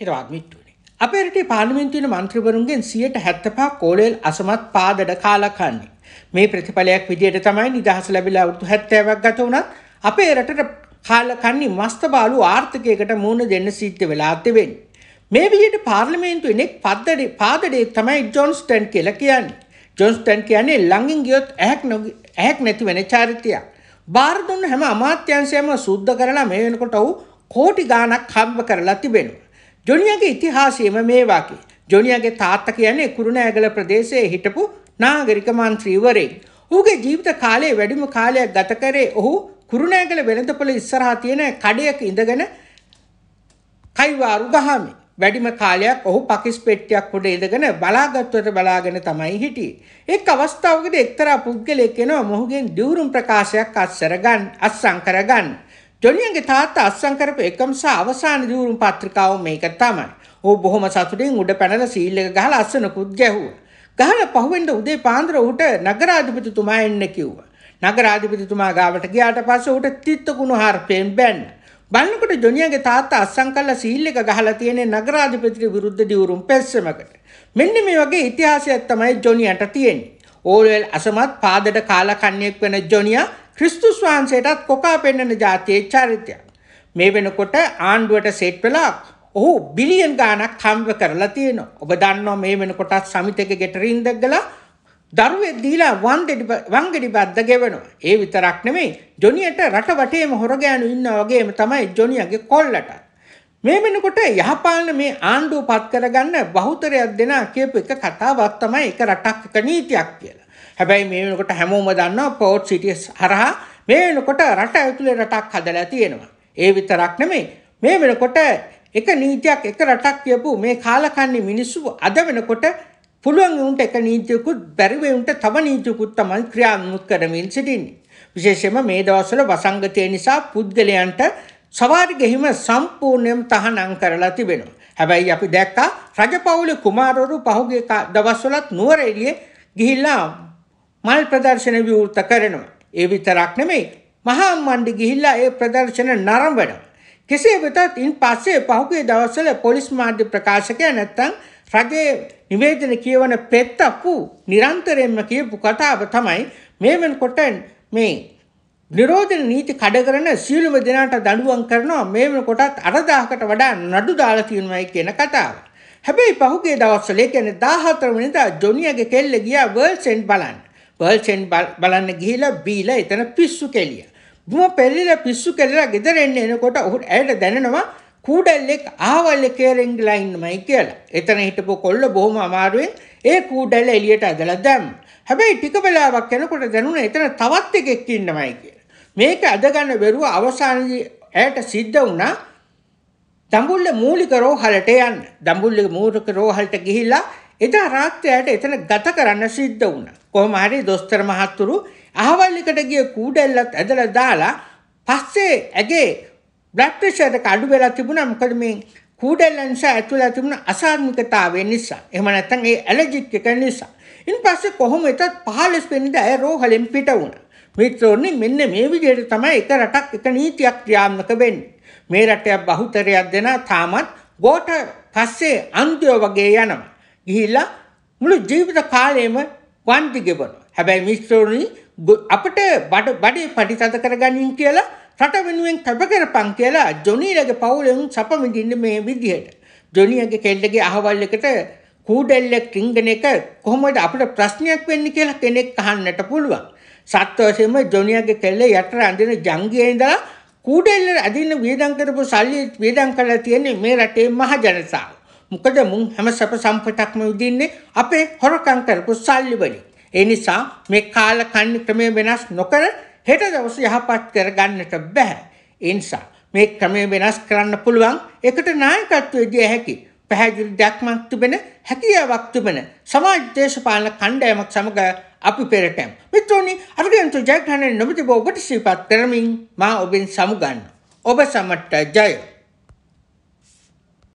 හිරවාත්මිට්ටුවනි. අපේට පාර්ලිමෙන්තුවන මන්ත්‍රවරුන්ගෙන් සියයට හැත්තපා කෝලෙල් අසමත් පාදඩ කාලකන්නේ. මේ ප්‍රතිඵලයක් විදියට තමයි නිදහස ලැබිලා අවුරුතු හැත්තෑවක් ගත වනත් අපේ රටට කාලකන්නේ මස්ත බාලු ආර්ථකයකට මූුණ දෙන්න සිද්ධ වෙලාත්තවෙන්. මේ විදියට පාර්ලිමේන්තු එනෙක් පද්දඩේ පාදඩේ තමයි ජොන්ස්ටන් කියල කියන්නේ. ජොන්ස්ටන් කියන්නේ ලඟින් ගියොත් ඇහක් නො ඇහක් නැති වෙන චාරිතයක්. බාරදුන්න හැම අමාත්‍යංශයම සුද්ධ කරලා මේ වෙනකොට ඔහු කෝටි ගානක් හම්බ කරලා තිබෙනවා. ජොනියගේ ඉතිහාසයම මේ වගේ. ජොනියගේ තාත්තා කියන්නේ කුරුණෑගල ප්‍රදේශයේ හිටපු නාගරික මන්ත්‍රීවරයෙක්. ඔහුගේ ජීවිත කාලයේ වැඩිම කාලයක් ගත කරේ ඔහු කුරුණෑගල වෙළඳපොළ ඉස්සරහා තියෙන කඩයක ඉඳගෙන කයිවාරු ගහමින් වැඩිම කාලයක් ඔහු පකිස් පෙට්ටියක් උඩ ඉඳගෙන බලාගත්වට බලාගෙන තමයි හිටියේ. එක් අවස්ථාවකදී එක්තරා පුද්ගලයෙක් එනවා මොහුගෙන් දියුරුම් ප්‍රකාශයක් අත්සර ගන්න අත්සන් කර ගන්න. ජොලියන්ගේ තාත්තා අත්සන් කරපු එකම සහ අවසාන දියුරුම් පත්‍රිකාව මේක තමයි. ඔහු බොහොම සතුටින් උඩ පැනලා සීල් එක ගහලා අස්සනකුත් ගැහුවා. ගහලා පහුවෙන්ද උදේ පාන්දර ඌට නගරාධිපතිතුමා එන්න කිව්වා. නගරාධිපතිතුමා ගාවට ගියාට පස්සේ ඌට තිත්තුකුණු හර්පෙන් බැන්න. බලනකොට ජොනියගේ තාත්තා අස්සන් කළා සීල් එක ගහලා තියෙන නගරාධිපතිට විරුද්ධ දියුරුම් පෙස්සමකට. මෙන්න මේ වගේ ඉතිහාසයක් තමයි ජොනියට තියෙන්නේ. ඕල්වෙල් අසමත් පාදට කාලකන්ණියෙක් වෙන ජොනියා ක්‍රිස්තුස් වහන්සේටත් කොකා පෙන්නන ජාතියේ චරිතය. මේ වෙනකොට ආණ්ඩුවට සෙට් වෙලා ඔහු බිලියන් ගානක් හම්බ කරලා තියෙනවා. ඔබ දන්නවා මේ වෙනකොටත් සමිතක ගෙටරින් දැගලා දරුවේ දීලා වංගෙඩි බද්ද ගෙවනවා. ඒ විතරක් නෙමෙයි ජොනියට රට වටේම හොරගෑනු ඉන්නා වගේම තමයි ජොනියගේ කොල්ලට. මේ වෙනකොට යහපාලන මේ ආණ්ඩුව පත් කරගන්න බහුතරයක් දෙනා කියපු එක කතාවක් තමයි එක රටක් එක නීතියක් කියලා. හැබැයි මේ වෙනකොට හැමෝම දන්නවා පෝට් සිටිය හරහා මේ වෙනකොට රට ඇතුලේ රටක් හදලා තියෙනවා. ඒ විතරක් නෙමෙයි. මේ වෙනකොට එක නීතියක් එක රටක් කියපු මේ කාලකන්ණි මිනිස්සු අද වෙනකොට පුළුවන් වුන්ට එක නීතියකුත් බැරි වුන්ට තව නීතියකුත් තමයි ක්‍රියාත්මක කරමින් සිටින්නේ. විශේෂයෙන්ම මේ දවස්වල වසංගතය නිසා පුද්ගලයන්ට සවාරි ගෙහිම සම්පූර්ණයෙන් තහනම් කරලා තිබෙනවා. හැබැයි අපි දැක්කා රජපෞලි කුමාරවරු පහුගිය දවස්වලත් නුවරඑළියේ ගිහිල්ලා මල් ප්‍රදර්ශන විවෘත කරනවා. ඒ විතරක් නෙමෙයි මහා මණ්ඩි ගිහිල්ලා ඒ ප්‍රදර්ශන නරඹනවා. කෙසේ වෙතත් ඉන් පස්සේ පහුගිය දවස්වල පොලිස් මාධ්‍ය ප්‍රකාශකයා නැත්තම් රජයේ නිවේදන කියවන පෙත්තපු නිරන්තරයෙන්ම කියපු කතාව තමයි මේ වෙනකොට මේ නිරෝධන නීති කඩ කරන සියලුම දෙනාට දඬුවම් කරනවා මේ වෙනකොටත් 10000කට වඩා නඩු දාලා තියෙනවායි කියන කතාව. හැබැයි පහුගිය දවස්වල ඒ කියන්නේ 14 වෙනිදා ජොනියාගේ කෙල්ල ගියා වර්ල්ඩ් සෙන්ට් බලන්න. පර්සෙන්ට් බලන්න ගිහිලා බීලා එතන පිස්සු කෙලිය. බුම පෙරලිලා පිස්සු කෙලලා ගෙදර එන්න එනකොට ඔහුට ඇයට දැනෙනවා කූඩැල්ලෙක් ආවල්ල කේරෙන්ග් ලයින්මයි කියලා. එතන හිටපු කොල්ල බොහොම අමාරුවෙන් ඒ කූඩැල්ල එළියට ඇදලා දැම්ම. හැබැයි ටික වෙලාවක් යනකොට දැනුණ එතන තවත් එකෙක් ඉන්නමයි කියලා. මේක අදගන්න බැරුව අවසානයේ ඇයට සිද්ධ වුණා දඹුල්ල මූලික රෝහලට යන්න. දඹුල්ල මූලික රෝහලට ගිහිල්ලා එදා රාත්‍රියට එතන ගත කරන්න සිද්ධ වුණා. කොහොම හරි දොස්තර මහත්තුරු අහවල් එකට ගිය කූඩැල්ලත් ඇදලා දාලා පස්සේ ඇගේ බ්ලඩ් ප්‍රෙෂර් එක අඩු වෙලා තිබුණා. මොකද මේ කූඩැල්ල නිසා ඇතුළේ තිබුණ අසාර්මිකතාවය නිසා. එහෙම නැත්නම් ඒ ඇලර්ජික් එක නිසා. ඉන්පස්සේ කොහොම වෙතත් 15 වෙනිදා ඇය රෝහලෙන් පිට වුණා. මිත්‍රෝනි මෙන්න මේ විදිහට තමයි එක රටක් එක නීතියක් ක්‍රියාත්මක වෙන්නේ. මේ රටේ බහුතරයක් දෙනා තාමත් ගෝඨ පස්සේ අන්තිය වගේ යනවා. ගිහිල්ලා මුළු ජීවිත කාලයම වන්දි ගෙවනවා. හැබැයි මිස්ටෝනි අපට බඩ බඩේ පටිතද කරගනින් කියලා රට වෙනුවෙන් කැප කරපන් කියලා ජොනීලගේ පවුලෙන් සපමිදින්න මේ විදිහට. ජොනියගේ කෙල්ලගේ අහවල් එකට කූඩැල්ලෙක් රිංගන එක කොහොමද අපිට ප්‍රශ්නයක් වෙන්නේ කියලා කෙනෙක් අහන්නට පුළුවන්. සත්වශයෙන්ම ජොනියගේ කෙල්ල යට අඳින ජංගියේ ඉඳලා කූඩැල්ල අදින්න වියදම් කරපු සල්ලි වියදම් කරලා තියෙන්නේ මේ රටේ මහ ජනතාව. මොකද මුන් හැම සැප සම්පතක්ම විඳින්නේ අපේ හොරකම් කරපු සල්ලි වලින්. ඒ නිසා මේ කාල කන්න ක්‍රමය වෙනස් නොකර හෙට දවස යහපත් කරගන්නට බෑ. ඒ නිසා මේ ක්‍රමය වෙනස් කරන්න පුළුවන් ඒකට නායකත්වයේ දිය හැකි පැහැදිලි දැක්මක් තිබෙන හැකියාවක් තිබෙන සමාජ දේශපාලන කණ්ඩායමක් සමග අපි පෙරටම්. මිත්‍රෝනි අර්ගන්තු ජයග්‍රහණය නොමැතිව ඔබට සිහිපත් කරමින් මා ඔබෙන් සමුගන්න. ඔබ සමට ජය.